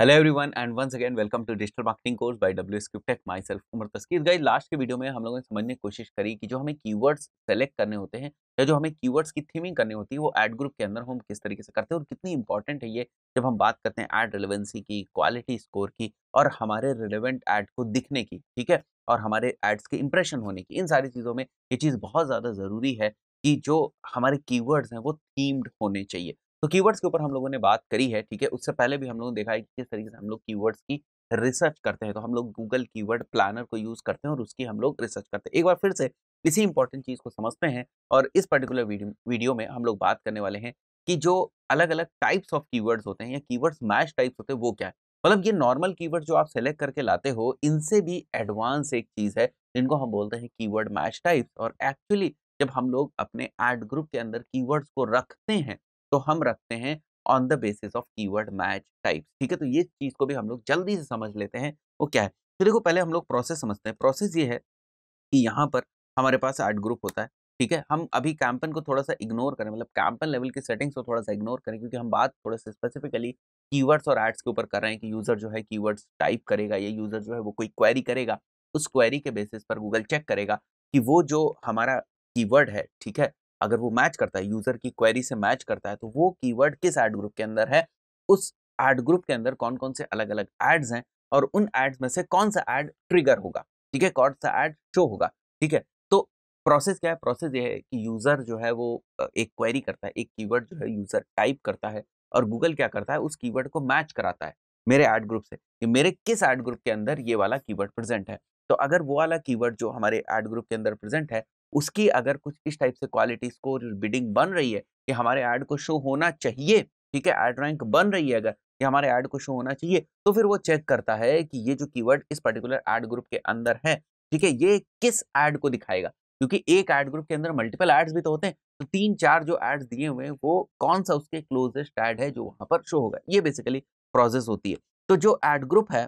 hello everyone and once again welcome to digital marketing course by W स्क्रिप्टेक tech myself Umar Taskeer guys last के video में हम लोगों ने समझने की कोशिश करी कि जो हमें कीवर्ड्स सेलेक्ट करने होते हैं या जो हमें कीवर्ड्स की थीमिंग करनी होती है वो एड ग्रुप के अंदर हम किस तरीके से करते हैं और कितनी इंपॉर्टेंट है ये जब हम बात करते हैं एड रिलेवेंसी की क्वालिटी स्कोर की और हमारे रिलेवेंट एड को दिखने की ठीक है और हमारे एड्स के इंप्रेशन होने की इन सारी चीज़ों में ये चीज़ बहुत ज़्यादा ज़रूरी है कि जो हमारे कीवर्ड्स हैं वो थीम्ड होने चाहिए तो कीवर्ड्स के ऊपर हम लोगों ने बात करी है ठीक है उससे पहले भी हम लोगों ने देखा है कि किस तरीके से हम लोग कीवर्ड्स की रिसर्च करते हैं तो हम लोग गूगल कीवर्ड प्लानर को यूज करते हैं और उसकी हम लोग रिसर्च करते हैं एक बार फिर से इसी इंपॉर्टेंट चीज को समझते हैं और इस पर्टिकुलर वीडियो में हम लोग बात करने वाले हैं कि जो अलग अलग टाइप्स ऑफ कीवर्ड्स होते हैं या कीवर्ड्स मैच टाइप्स होते हैं वो क्या है मतलब ये नॉर्मल कीवर्ड जो आप सेलेक्ट करके लाते हो इनसे भी एडवांस एक चीज है जिनको हम बोलते हैं कीवर्ड मैच टाइप्स और एक्चुअली जब हम लोग अपने एड ग्रुप के अंदर कीवर्ड्स को रखते हैं तो हम रखते हैं on the basis of keyword match type ठीक है तो ये चीज को भी हम लोग जल्दी से समझ लेते हैं वो क्या है तो देखो पहले हम लोग प्रोसेस समझते हैं प्रोसेस ये है कि यहाँ पर हमारे पास आर्ट ग्रुप होता है ठीक है हम अभी कैंपन को थोड़ा सा इग्नोर करें मतलब कैंपन लेवल की सेटिंग्स को थोड़ा सा इग्नोर करें क्योंकि हम बात थोड़े से स्पेसिफिकली कीवर्ड्स और एड्स के ऊपर कर रहे हैं कि यूजर जो है कीवर्ड्स टाइप करेगा या यूजर जो है वो कोई क्वेरी करेगा उस क्वेरी के बेसिस पर गूगल चेक करेगा कि वो जो हमारा कीवर्ड है ठीक है अगर वो मैच करता है यूजर की क्वेरी से मैच करता है तो वो कीवर्ड किस एड ग्रुप के अंदर है उस एड ग्रुप के अंदर कौन कौन से अलग अलग एड्स हैं और उन एड्स में से कौन सा एड ट्रिगर होगा ठीक है कौन सा एड शो होगा ठीक है तो प्रोसेस क्या है प्रोसेस ये है कि यूजर जो है वो एक क्वेरी करता है एक कीवर्ड जो है यूजर टाइप करता है और गूगल क्या करता है उस कीवर्ड को मैच कराता है मेरे एड ग्रुप से कि मेरे किस एड ग्रुप के अंदर ये वाला कीवर्ड प्रेजेंट है तो अगर वो वाला कीवर्ड जो हमारे एड ग्रुप के अंदर प्रेजेंट है उसकी अगर कुछ इस टाइप से क्वालिटी स्कोर बिडिंग बन रही है कि हमारे ऐड को शो होना चाहिए ठीक है ऐड रैंक बन रही है अगर कि हमारे ऐड को शो होना चाहिए तो फिर वो चेक करता है कि ये जो कीवर्ड इस पर्टिकुलर ऐड ग्रुप के अंदर है ठीक है ये किस ऐड को दिखाएगा क्योंकि एक ऐड ग्रुप के अंदर मल्टीपल एड्स भी तो होते हैं तो तीन चार जो एड्स दिए हुए हैं वो कौन सा उसके क्लोजेस्ट ऐड है जो वहां पर शो होगा ये बेसिकली प्रोसेस होती है तो जो एड ग्रुप है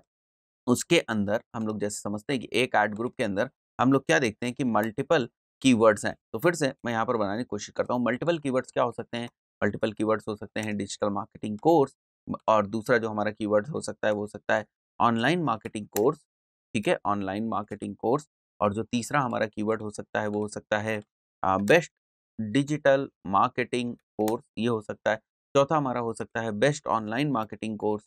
उसके अंदर हम लोग जैसे समझते हैं कि एक एड ग्रुप के अंदर हम लोग क्या देखते हैं कि मल्टीपल कीवर्ड्स हैं तो फिर से मैं यहाँ पर बनाने की कोशिश करता हूँ मल्टीपल कीवर्ड्स क्या हो सकते हैं मल्टीपल कीवर्ड्स हो सकते हैं डिजिटल मार्केटिंग कोर्स और दूसरा जो हमारा कीवर्ड्स हो सकता है वो हो सकता है ऑनलाइन मार्केटिंग कोर्स ठीक है ऑनलाइन मार्केटिंग कोर्स और जो तीसरा हमारा कीवर्ड हो सकता है वो हो सकता है बेस्ट डिजिटल मार्केटिंग कोर्स ये हो सकता है चौथा हमारा हो सकता है best online marketing course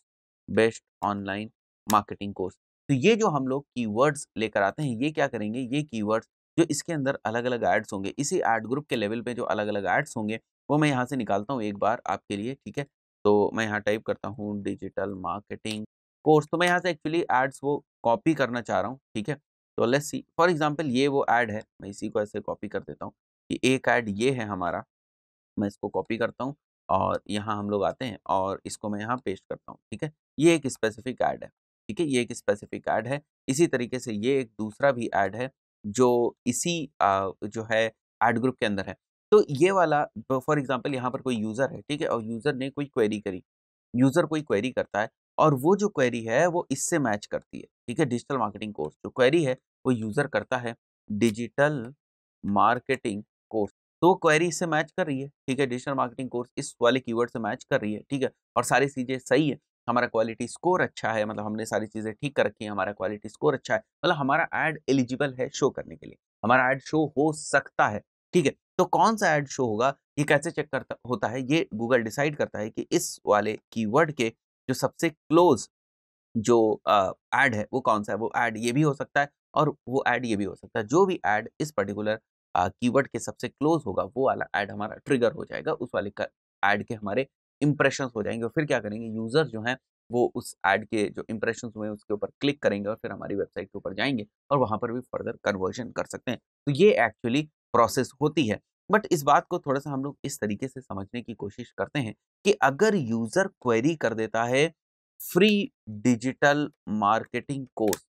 best online marketing course तो ये जो हम लोग कीवर्ड्स लेकर आते हैं ये क्या करेंगे ये कीवर्ड्स जो इसके अंदर अलग अलग एड्स होंगे इसी एड ग्रुप के लेवल पे जो अलग अलग एड्स होंगे वो मैं यहाँ से निकालता हूँ एक बार आपके लिए ठीक है तो मैं यहाँ टाइप करता हूँ डिजिटल मार्केटिंग कोर्स तो मैं यहाँ से एक्चुअली एड्स वो कॉपी करना चाह रहा हूँ ठीक है तो लेट्स सी फॉर एग्ज़ाम्पल ये वो ऐड है मैं इसी को ऐसे कॉपी कर देता हूँ कि एक ऐड ये है हमारा मैं इसको कॉपी करता हूँ और यहाँ हम लोग आते हैं और इसको मैं यहाँ पेस्ट करता हूँ ठीक है ये एक स्पेसिफिक ऐड है ठीक है ये एक स्पेसिफिक ऐड है इसी तरीके से ये एक दूसरा भी ऐड है जो इसी जो है एड ग्रुप के अंदर है तो ये वाला तो फॉर एग्जाम्पल यहाँ पर कोई यूज़र है ठीक है और यूज़र ने कोई क्वेरी करी यूज़र कोई क्वेरी करता है और वो जो क्वेरी है वो इससे मैच करती है ठीक है डिजिटल मार्केटिंग कोर्स जो क्वेरी है वो यूज़र करता है डिजिटल मार्केटिंग कोर्स तो वो क्वेरी इससे मैच कर रही है ठीक है डिजिटल मार्केटिंग कोर्स इस वाले कीवर्ड से मैच कर रही है ठीक है और सारी चीज़ें सही है हमारा क्वालिटी स्कोर अच्छा है मतलब हमने सारी चीज़ें ठीक कर रखी हैं हमारा क्वालिटी स्कोर अच्छा है मतलब हमारा ऐड एलिजिबल है शो करने के लिए हमारा ऐड शो हो सकता है ठीक है तो कौन सा ऐड शो होगा ये कैसे चेक करता होता है ये गूगल डिसाइड करता है कि इस वाले कीवर्ड के जो सबसे क्लोज जो ऐड है वो कौन सा है वो ऐड ये भी हो सकता है और वो ऐड ये भी हो सकता है जो भी ऐड इस पर्टिकुलर कीवर्ड के सबसे क्लोज होगा वो वाला ऐड हमारा ट्रिगर हो जाएगा उस वाले का ऐड के हमारे इम्प्रेशन हो जाएंगे और फिर क्या करेंगे यूज़र जो हैं वो उस एड के जो इम्प्रेशन हुए उसके ऊपर क्लिक करेंगे और फिर हमारी वेबसाइट के ऊपर जाएंगे और वहाँ पर भी फर्दर कन्वर्जन कर सकते हैं तो ये एक्चुअली प्रोसेस होती है बट इस बात को थोड़ा सा हम लोग इस तरीके से समझने की कोशिश करते हैं कि अगर यूज़र क्वेरी कर देता है फ्री डिजिटल मार्केटिंग कोर्स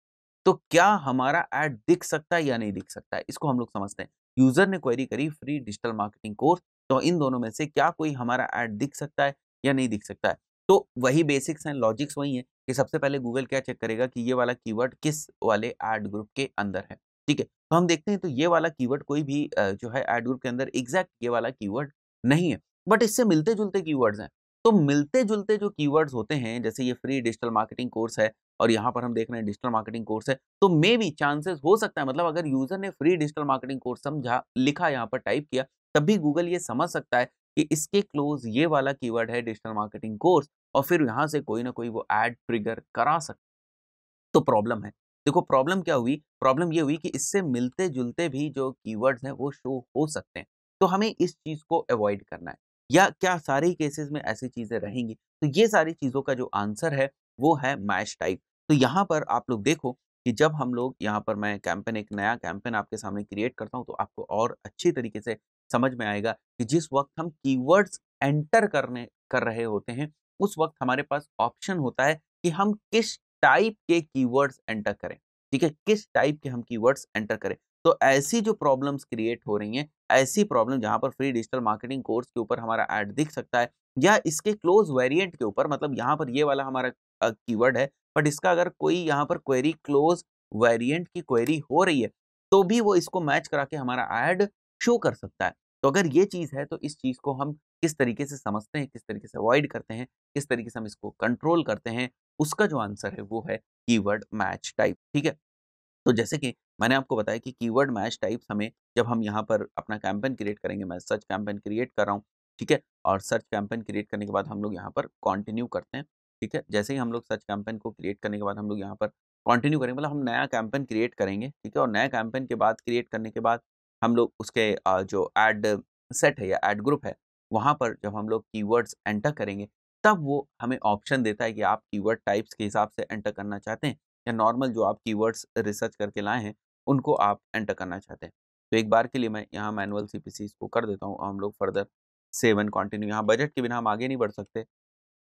तो क्या हमारा ऐड दिख सकता है या नहीं दिख सकता है इसको हम लोग समझते हैं यूज़र ने क्वेरी करी फ्री डिजिटल मार्केटिंग कोर्स तो इन दोनों में से क्या कोई हमारा ऐड दिख सकता है या नहीं दिख सकता है तो वही बेसिक्स एंड लॉजिक्स वही हैं कि सबसे पहले गूगल क्या चेक करेगा कि ये वाला कीवर्ड किस वाले एड ग्रुप के अंदर है ठीक है तो हम देखते हैं तो ये वाला कीवर्ड कोई भी जो है एड ग्रुप के अंदर एग्जैक्ट ये वाला कीवर्ड नहीं है बट इससे मिलते जुलते कीवर्ड्स हैं तो मिलते जुलते जो कीवर्ड्स होते हैं जैसे ये फ्री डिजिटल मार्केटिंग कोर्स है और यहाँ पर हम देख रहे हैं डिजिटल मार्केटिंग कोर्स है तो मे भी चांसेस हो सकता है मतलब अगर यूजर ने फ्री डिजिटल मार्केटिंग कोर्स समझा लिखा यहाँ पर टाइप किया तब भी गूगल ये समझ सकता है कि इसके क्लोज ये वाला कीवर्ड है डिजिटल मार्केटिंग कोर्स और फिर यहाँ से कोई ना कोई वो एड ट्रिगर करा सकता तो प्रॉब्लम है देखो प्रॉब्लम क्या हुई प्रॉब्लम ये हुई कि इससे मिलते जुलते भी जो कीवर्ड्स हैं वो शो हो सकते हैं तो हमें इस चीज़ को अवॉइड करना है या क्या सारे केसेस में ऐसी चीज़ें रहेंगी तो ये सारी चीज़ों का जो आंसर है वो है मैश टाइप तो यहाँ पर आप लोग देखो कि जब हम लोग यहाँ पर मैं कैंपेन एक नया कैंपेन आपके सामने क्रिएट करता हूँ तो आपको और अच्छी तरीके से समझ में आएगा कि जिस वक्त हम कीवर्ड्स एंटर करने कर रहे होते हैं उस वक्त हमारे पास ऑप्शन होता है कि हम किस टाइप के कीवर्ड्स एंटर करें ठीक है किस टाइप के हम कीवर्ड्स एंटर करें तो ऐसी जो प्रॉब्लम्स क्रिएट हो रही हैं ऐसी प्रॉब्लम जहां पर फ्री डिजिटल मार्केटिंग कोर्स के ऊपर हमारा ऐड दिख सकता है या इसके क्लोज वेरिएंट के ऊपर मतलब यहाँ पर ये वाला हमारा कीवर्ड है बट इसका अगर कोई यहाँ पर क्वेरी क्लोज वेरिएंट की क्वेरी हो रही है तो भी वो इसको मैच करा के हमारा ऐड शो कर सकता है तो अगर ये चीज़ है तो इस चीज़ को हम किस तरीके से समझते हैं किस तरीके से अवॉइड करते हैं किस तरीके से हम इसको कंट्रोल करते हैं उसका जो आंसर है वो है कीवर्ड मैच टाइप ठीक है तो जैसे कि मैंने आपको बताया कि कीवर्ड मैच टाइप्स हमें जब हम यहाँ पर अपना कैंपेन क्रिएट करेंगे मैं सर्च कैंपेन क्रिएट कर रहा हूँ ठीक है और सर्च कैंपेन क्रिएट करने के बाद हम लोग यहाँ पर कॉन्टिन्यू करते हैं ठीक है जैसे ही हम लोग सर्च कैंपेन को क्रिएट करने के बाद हम लोग यहाँ पर कॉन्टिन्यू करेंगे मतलब हम नया कैंपेन क्रिएट करेंगे ठीक है और नया कैंपेन के बाद क्रिएट करने के बाद हम लोग उसके जो एड सेट है या एड ग्रुप है वहाँ पर जब हम लोग कीवर्ड्स एंटर करेंगे तब वो हमें ऑप्शन देता है कि आप कीवर्ड टाइप्स के हिसाब से एंटर करना चाहते हैं या नॉर्मल जो आप कीवर्ड्स रिसर्च करके लाए हैं उनको आप एंटर करना चाहते हैं तो एक बार के लिए मैं यहाँ मैनुअल सी पी को कर देता हूँ हम लोग फर्दर सेव एंड कॉन्टिन्यू यहाँ बजट के बिना हम आगे नहीं बढ़ सकते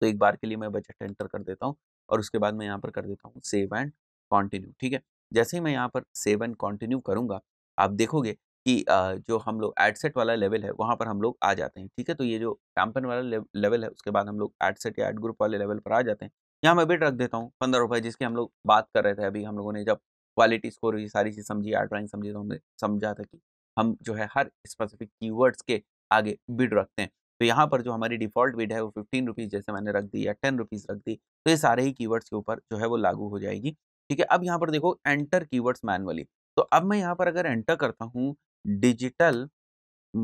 तो एक बार के लिए मैं बजट एंटर कर देता हूँ और उसके बाद मैं यहाँ पर कर देता हूँ सेव एंड कॉन्टिन्यू ठीक है जैसे ही मैं यहाँ पर सेव एंड कॉन्टिन्यू करूँगा आप देखोगे कि जो हम लोग एडसेट वाला लेवल है वहाँ पर हम लोग आ जाते हैं ठीक है तो ये जो कैंपन वाला लेवल है उसके बाद हम लोग एडसेट या एड ग्रुप वाले लेवल पर आ जाते हैं यहाँ मैं वेट रख देता हूँ पंद्रह रुपये जिसकी हम लोग बात कर रहे थे अभी हम लोगों ने जब क्वालिटी स्कोर ये सारी चीज़ समझी आर्ट ड्राइंग समझी तो हमने समझा था कि हम जो है हर स्पेसिफिक कीवर्ड्स के आगे बिड रखते हैं तो यहाँ पर जो हमारी डिफॉल्ट बिड है वो फिफ्टीन रुपीज़ जैसे मैंने रख दी या टेन रुपीज़ रख दी तो ये सारे ही कीवर्ड्स के ऊपर जो है वो लागू हो जाएगी ठीक है अब यहाँ पर देखो एंटर कीवर्ड्स मैनुअली तो अब मैं यहाँ पर अगर एंटर करता हूँ digital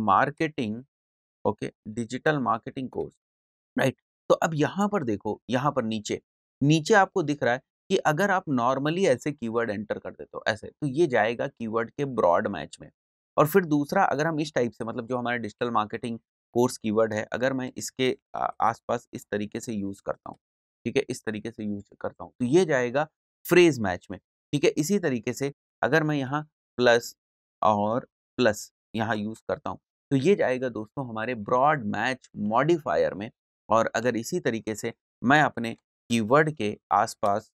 marketing okay digital marketing course right तो अब यहाँ पर देखो यहाँ पर नीचे नीचे आपको दिख रहा है कि अगर आप नॉर्मली ऐसे कीवर्ड एंटर कर देते हो ऐसे तो ये जाएगा कीवर्ड के ब्रॉड मैच में और फिर दूसरा अगर हम इस टाइप से मतलब जो हमारा डिजिटल मार्केटिंग कोर्स कीवर्ड है अगर मैं इसके आसपास इस तरीके से यूज़ करता हूँ ठीक है इस तरीके से यूज करता हूँ तो ये जाएगा फ्रेज मैच में ठीक है इसी तरीके से अगर मैं यहाँ प्लस और प्लस यहाँ यूज़ करता हूँ तो ये जाएगा दोस्तों हमारे ब्रॉड मैच मॉडिफायर में और अगर इसी तरीके से मैं अपने कीवर्ड के आसपास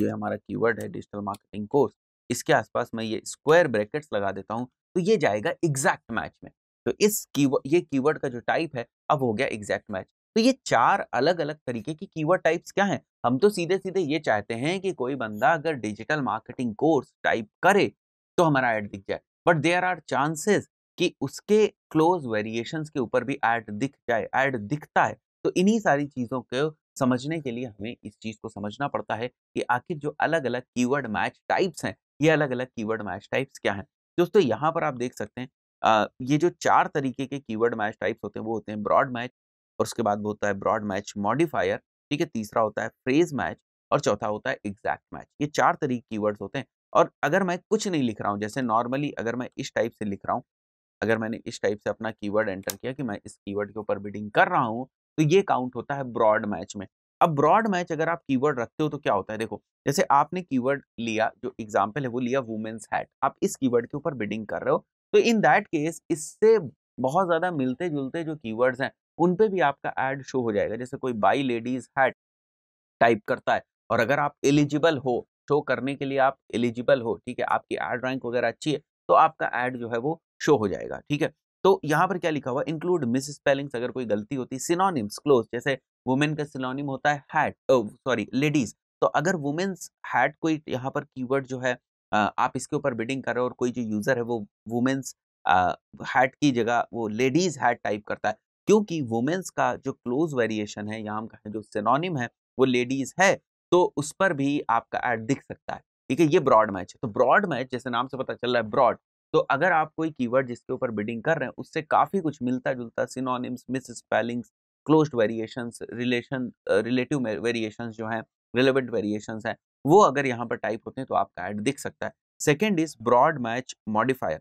जो हमारा कीवर्ड है डिजिटल मार्केटिंग कोर्स इसके आसपास मैं ये स्क्वायर ब्रैकेट्स लगा देता हूँ तो ये जाएगा एग्जैक्ट मैच में तो इस की ये कीवर्ड का जो टाइप है अब हो गया एग्जैक्ट मैच तो ये चार अलग अलग तरीके की कीवर्ड टाइप्स क्या हैं हम तो सीधे सीधे ये चाहते हैं कि कोई बंदा अगर डिजिटल मार्केटिंग कोर्स टाइप करे तो हमारा ऐड दिख जाए बट देयर आर चांसेस कि उसके क्लोज वेरिएशंस के ऊपर भी ऐड दिख जाए ऐड दिखता है तो इन्हीं सारी चीज़ों को समझने के लिए हमें इस चीज़ को समझना पड़ता है कि आखिर जो अलग अलग कीवर्ड मैच टाइप्स हैं ये अलग अलग कीवर्ड मैच टाइप्स क्या हैं दोस्तों यहाँ पर आप देख सकते हैं आ, ये जो चार तरीके के कीवर्ड मैच टाइप्स होते हैं वो होते हैं ब्रॉड मैच और उसके बाद वो होता है ब्रॉड मैच मॉडिफायर ठीक है तीसरा होता है फ्रेज मैच और चौथा होता है एग्जैक्ट मैच ये चार तरीके कीवर्ड्स होते हैं और अगर मैं कुछ नहीं लिख रहा हूँ जैसे नॉर्मली अगर मैं इस टाइप से लिख रहा हूँ अगर मैंने इस टाइप से अपना कीवर्ड एंटर किया कि मैं इस कीवर्ड के ऊपर बिडिंग कर रहा हूँ तो ये काउंट होता है ब्रॉड मैच में अब ब्रॉड मैच अगर आप कीवर्ड रखते हो तो क्या होता है देखो जैसे आपने कीवर्ड लिया जो एग्जाम्पल है वो लिया वुमेन्स हैट आप इस कीवर्ड के ऊपर बिडिंग कर रहे हो तो इन दैट केस इससे बहुत ज़्यादा मिलते जुलते जो कीवर्ड्स हैं उन पे भी आपका एड शो हो जाएगा जैसे कोई बाई लेडीज हैट टाइप करता है और अगर आप एलिजिबल हो शो करने के लिए आप एलिजिबल हो ठीक है आपकी एड रैंक वगैरह अच्छी है तो आपका एड जो है वो शो हो जाएगा ठीक है तो यहाँ पर क्या लिखा हुआ इंक्लूड मिस स्पेलिंग्स अगर कोई गलती होती सिनोनिम्स क्लोज जैसे वुमेन का सिनोनिम होता है हैट सॉरी लेडीज तो अगर वुमेन्स हैट कोई यहाँ पर कीवर्ड जो है आप इसके ऊपर बिडिंग करो और कोई जो यूज़र है वो वुमेन्स हैट की जगह वो लेडीज हैट टाइप करता है क्योंकि वुमेन्स का जो क्लोज वेरिएशन है यहाँ का जो सिनोनिम है वो लेडीज है तो उस पर भी आपका एड दिख सकता है ठीक है ये ब्रॉड मैच है तो ब्रॉड मैच जैसे नाम से पता चल रहा है ब्रॉड तो अगर आप कोई कीवर्ड जिसके ऊपर बिडिंग कर रहे हैं उससे काफ़ी कुछ मिलता जुलता synonyms misspellings close variations relation relative variations जो हैं रिलेवेंट वेरिएशंस हैं वो अगर यहाँ पर टाइप होते हैं तो आपका ऐड दिख सकता है second is broad match modifier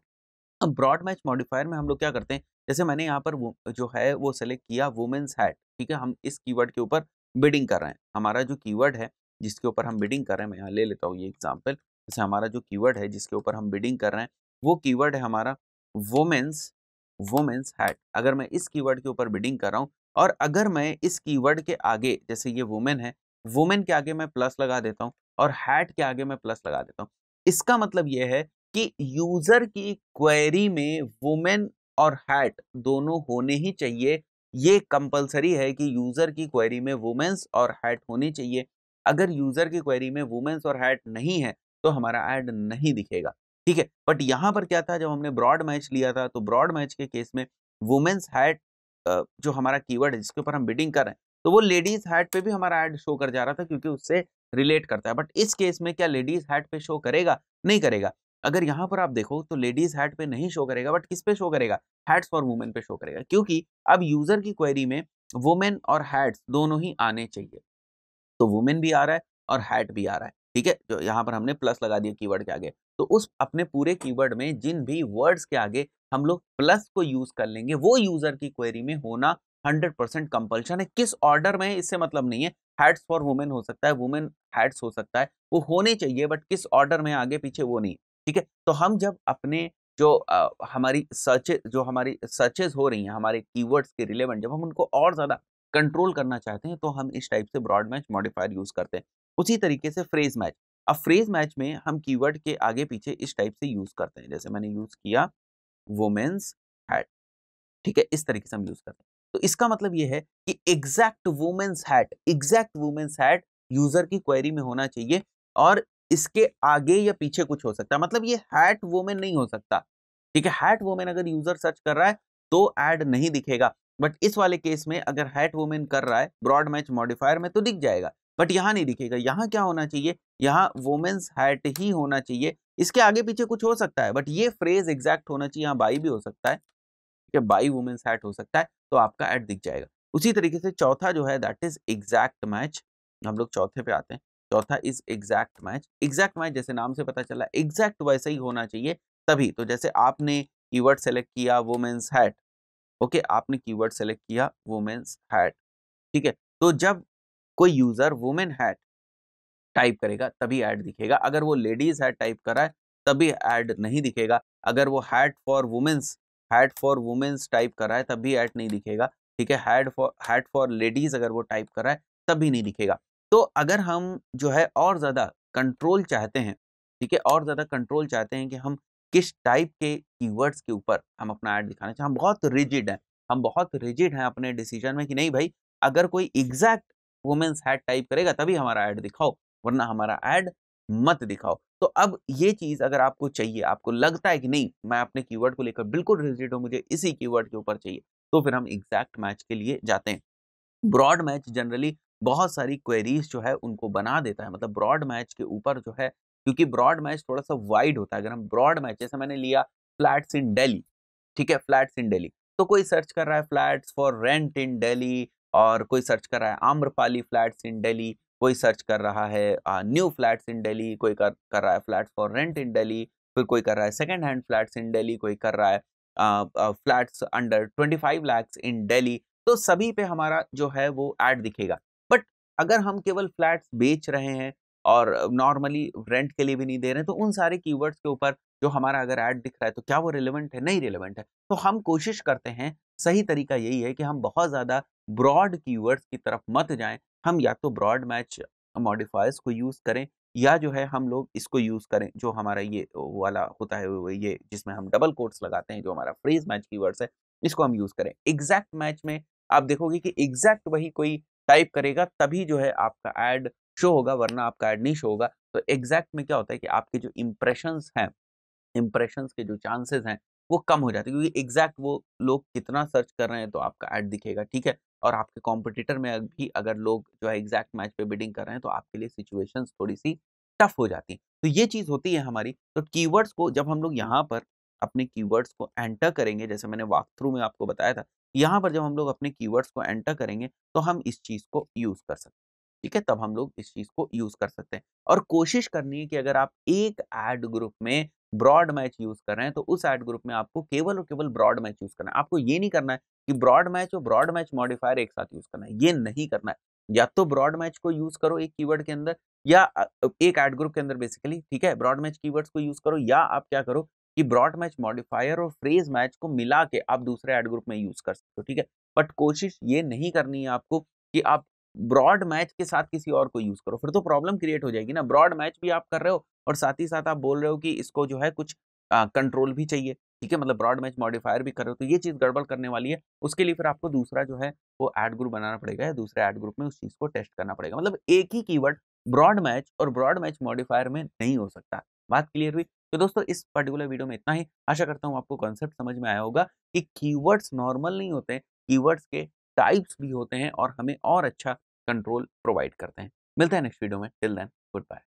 अब ब्रॉड मैच मॉडिफायर में हम लोग क्या करते हैं जैसे मैंने यहाँ पर जो है वो सेलेक्ट किया वुमेन्स हैट ठीक है हम इस कीवर्ड के ऊपर बिडिंग कर रहे हैं हमारा जो कीवर्ड है जिसके ऊपर हम बिडिंग कर रहे हैं मैं यहाँ ले लेता हूँ ये एग्जाम्पल जैसे हमारा जो कीवर्ड है जिसके ऊपर हम बिडिंग कर रहे हैं वो कीवर्ड है हमारा वोमेंस वोमेंस हैट अगर मैं इस कीवर्ड के ऊपर बिडिंग कर रहा हूँ और अगर मैं इस कीवर्ड के आगे जैसे ये वुमेन है वुमेन के आगे मैं प्लस लगा देता हूँ और हैट के आगे मैं प्लस लगा देता हूँ इसका मतलब यह है कि यूजर की क्वेरी में वुमेन और हैट दोनों होने ही चाहिए ये कंपलसरी है कि यूजर की क्वेरी में वुमेन्स और हैट होनी चाहिए अगर यूजर की क्वेरी में वुमेन्स और हैट नहीं है तो हमारा एड नहीं दिखेगा ठीक है बट यहाँ पर क्या था जब हमने ब्रॉड मैच लिया था तो ब्रॉड मैच के केस में वुमेन्स हैट जो हमारा कीवर्ड है जिसके ऊपर हम बिडिंग कर रहे हैं तो वो लेडीज हैट पे भी हमारा ऐड शो कर जा रहा था क्योंकि उससे रिलेट करता है बट इस केस में क्या लेडीज हैट पे शो करेगा नहीं करेगा अगर यहाँ पर आप देखो तो लेडीज हैट पे नहीं शो करेगा बट किस पे शो करेगा हैट्स फॉर वुमेन पे शो करेगा क्योंकि अब यूजर की क्वेरी में वुमेन और हैट्स दोनों ही आने चाहिए तो वुमेन भी आ रहा है और हैट भी आ रहा है ठीक है जो यहाँ पर हमने प्लस लगा दिया कीवर्ड के आगे तो उस अपने पूरे कीवर्ड में जिन भी वर्ड्स के आगे हम लोग प्लस को यूज कर लेंगे वो यूजर की क्वेरी में होना हंड्रेड परसेंट कंपल्शन है किस ऑर्डर में इससे मतलब नहीं है हैड्स फॉर वुमेन हो सकता है वुमेन हैड्स हो सकता है वो होने चाहिए बट किस ऑर्डर में आगे पीछे वो नहीं ठीक है तो हम जब अपने जो आ, हमारी सर्चे जो हमारी सर्चेज हो रही हैं हमारे कीवर्ड्स के रिलेवेंट जब हम उनको और ज़्यादा कंट्रोल करना चाहते हैं तो हम इस टाइप से ब्रॉड मैच मॉडिफायर यूज करते हैं उसी तरीके से फ्रेज मैच अब फ्रेज मैच में हम कीवर्ड के आगे पीछे इस टाइप से यूज करते हैं जैसे मैंने यूज किया वुमेन्स हैट ठीक है इस तरीके से हम यूज करते हैं तो इसका मतलब यह है कि exact women's hat exact women's hat user की क्वेरी में होना चाहिए और इसके आगे या पीछे कुछ हो सकता है मतलब ये हैट वोमेन नहीं हो सकता ठीक है हैट वोमेन अगर यूजर सर्च कर रहा है तो एड नहीं दिखेगा बट इस वाले केस में अगर हैट वुमेन कर रहा है ब्रॉड मैच मॉडिफायर में तो दिख जाएगा बट यहाँ नहीं दिखेगा यहाँ क्या होना चाहिए यहाँ वुमेन्स हैट ही होना चाहिए इसके आगे पीछे कुछ हो सकता है बट ये फ्रेज एग्जैक्ट होना चाहिए यहाँ बाई भी हो सकता है ठीक है बाई वुमेन्स हैट हो सकता है तो आपका ऐड दिख जाएगा उसी तरीके से चौथा जो है दैट इज एग्जैक्ट मैच हम लोग चौथे पे आते हैं चौथा is exact match exact match जैसे नाम से पता चला एग्जैक्ट वैसे ही होना चाहिए तभी तो जैसे आपने कीवर्ड सेलेक्ट किया वुमेन्स हैट ओके आपने कीवर्ड सेलेक्ट किया वुमेन्स हैट ठीक है तो जब कोई यूजर वुमेन हैट टाइप करेगा तभी ऐड दिखेगा अगर वो लेडीज हैट टाइप करा है तभी ऐड नहीं दिखेगा अगर वो hat for women's hat for women's type करा है तभी ऐड नहीं दिखेगा ठीक है hat for hat for ladies अगर वो टाइप करा है तभी नहीं दिखेगा तो अगर हम जो है और ज़्यादा कंट्रोल चाहते हैं ठीक है और ज़्यादा कंट्रोल चाहते हैं कि हम किस टाइप के कीवर्ड्स के ऊपर हम अपना ऐड दिखाना चाहें हम बहुत रिजिड हैं हम बहुत रिजिड हैं अपने डिसीजन में कि नहीं भाई अगर कोई एग्जैक्ट वुमेंस हैड टाइप करेगा तभी हमारा ऐड दिखाओ वरना हमारा ऐड मत दिखाओ तो अब ये चीज़ अगर आपको चाहिए आपको लगता है कि नहीं मैं अपने कीवर्ड को लेकर बिल्कुल रिजिड हूँ मुझे इसी कीवर्ड के ऊपर चाहिए तो फिर हम एग्जैक्ट मैच के लिए जाते हैं ब्रॉड मैच जनरली बहुत सारी क्वेरीज जो है उनको बना देता है मतलब ब्रॉड मैच के ऊपर जो है क्योंकि ब्रॉड मैच थोड़ा सा वाइड होता है अगर हम ब्रॉड मैच जैसे मैंने लिया फ्लैट्स इन डेली ठीक है फ्लैट्स इन डेली तो कोई सर्च कर रहा है flats for rent in Delhi और कोई सर्च कर रहा है आम्रपाली फ्लैट्स इन डेली कोई सर्च कर रहा है न्यू फ्लैट्स इन डेली कोई कर कर रहा है flats for rent in Delhi फिर कोई कर रहा है second hand flats in Delhi कोई कर रहा है flats under twenty five lakhs in Delhi तो सभी पे हमारा जो है वो एड दिखेगा बट अगर हम केवल फ्लैट्स बेच रहे हैं और नॉर्मली रेंट के लिए भी नहीं दे रहे तो उन सारे कीवर्ड्स के ऊपर जो हमारा अगर ऐड दिख रहा है तो क्या वो रिलेवेंट है नहीं रिलेवेंट है तो हम कोशिश करते हैं सही तरीका यही है कि हम बहुत ज़्यादा ब्रॉड कीवर्ड्स की तरफ मत जाएं हम या तो ब्रॉड मैच मॉडिफायर्स को यूज़ करें या जो है हम लोग इसको यूज़ करें जो हमारा ये वाला होता है ये जिसमें हम डबल कोट्स लगाते हैं जो हमारा फ्रेज मैच वर्ड्स है इसको हम यूज़ करें एग्जैक्ट मैच में आप देखोगे कि एग्जैक्ट वही कोई टाइप करेगा तभी जो है आपका एड शो होगा वरना आपका एड नहीं शो होगा तो एग्जैक्ट में क्या होता है कि आपके जो इम्प्रेशंस हैं इम्प्रेशंस के जो चांसेस हैं वो कम हो जाते हैं क्योंकि एग्जैक्ट वो लोग कितना सर्च कर रहे हैं तो आपका ऐड दिखेगा ठीक है और आपके कॉम्पिटिटर में भी अगर लोग जो है एग्जैक्ट मैच पे बिडिंग कर रहे हैं तो आपके लिए सिचुएशन थोड़ी सी टफ हो जाती है तो ये चीज़ होती है हमारी तो कीवर्ड्स को जब हम लोग यहाँ पर अपने कीवर्ड्स को एंटर करेंगे जैसे मैंने वॉक थ्रू में आपको बताया था यहाँ पर जब हम लोग अपने कीवर्ड्स को एंटर करेंगे तो हम इस चीज़ को यूज़ कर सकते हैं ठीक है तब हम लोग इस चीज को यूज कर सकते हैं और कोशिश करनी है कि अगर आप एक एड ग्रुप में ब्रॉड मैच यूज कर रहे हैं तो उस एड ग्रुप में आपको केवल और केवल ब्रॉड मैच यूज करना है आपको ये नहीं करना है कि ब्रॉड मैच और ब्रॉड मैच मॉडिफायर एक साथ यूज करना है ये नहीं करना है या तो ब्रॉड मैच को यूज करो एक कीवर्ड के अंदर या एक एड ग्रुप के अंदर बेसिकली ठीक है ब्रॉड मैच कीवर्ड्स को यूज करो या आप क्या करो कि ब्रॉड मैच मॉडिफायर और फ्रेज मैच को मिला के आप दूसरे एड ग्रुप में यूज कर सकते हो ठीक है बट कोशिश ये नहीं करनी है आपको कि आप ब्रॉड मैच के साथ किसी और को यूज करो फिर तो प्रॉब्लम क्रिएट हो जाएगी ना ब्रॉड मैच भी आप कर रहे हो और साथ ही साथ आप बोल रहे हो कि इसको जो है कुछ कंट्रोल भी चाहिए ठीक है मतलब ब्रॉड मैच मॉडिफायर भी कर रहे हो तो ये चीज़ गड़बड़ करने वाली है उसके लिए फिर आपको दूसरा जो है वो एड ग्रुप बनाना पड़ेगा या दूसरे एड ग्रुप में उस चीज़ को टेस्ट करना पड़ेगा मतलब एक ही कीवर्ड ब्रॉड मैच और ब्रॉड मैच मॉडिफायर में नहीं हो सकता बात क्लियर हुई तो दोस्तों इस पर्टिकुलर वीडियो में इतना ही आशा करता हूँ आपको कॉन्सेप्ट समझ में आया होगा कि कीवर्ड्स नॉर्मल नहीं होते कीवर्ड्स के टाइप्स भी होते हैं और हमें और अच्छा कंट्रोल प्रोवाइड करते हैं मिलते हैं नेक्स्ट वीडियो में टिल देन गुड बाय